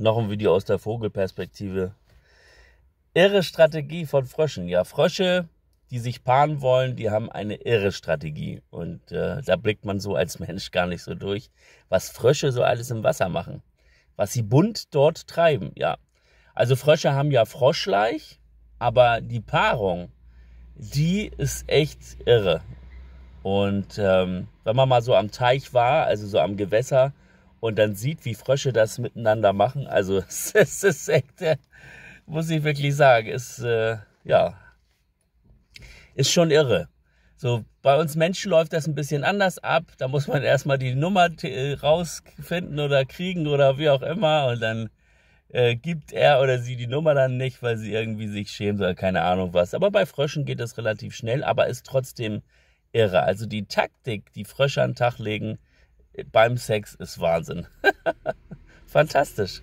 Noch ein Video aus der Vogelperspektive. Irre Strategie von Fröschen. Ja, Frösche, die sich paaren wollen, die haben eine irre Strategie. Und äh, da blickt man so als Mensch gar nicht so durch, was Frösche so alles im Wasser machen. Was sie bunt dort treiben, ja. Also Frösche haben ja Froschleich, aber die Paarung, die ist echt irre. Und ähm, wenn man mal so am Teich war, also so am Gewässer, und dann sieht, wie Frösche das miteinander machen. Also es ist echt, äh, muss ich wirklich sagen, ist äh, ja ist schon irre. So, bei uns Menschen läuft das ein bisschen anders ab. Da muss man erstmal die Nummer äh, rausfinden oder kriegen oder wie auch immer. Und dann äh, gibt er oder sie die Nummer dann nicht, weil sie irgendwie sich schämen soll, keine Ahnung was. Aber bei Fröschen geht das relativ schnell, aber ist trotzdem irre. Also die Taktik, die Frösche an den Tag legen, beim Sex ist Wahnsinn. Fantastisch.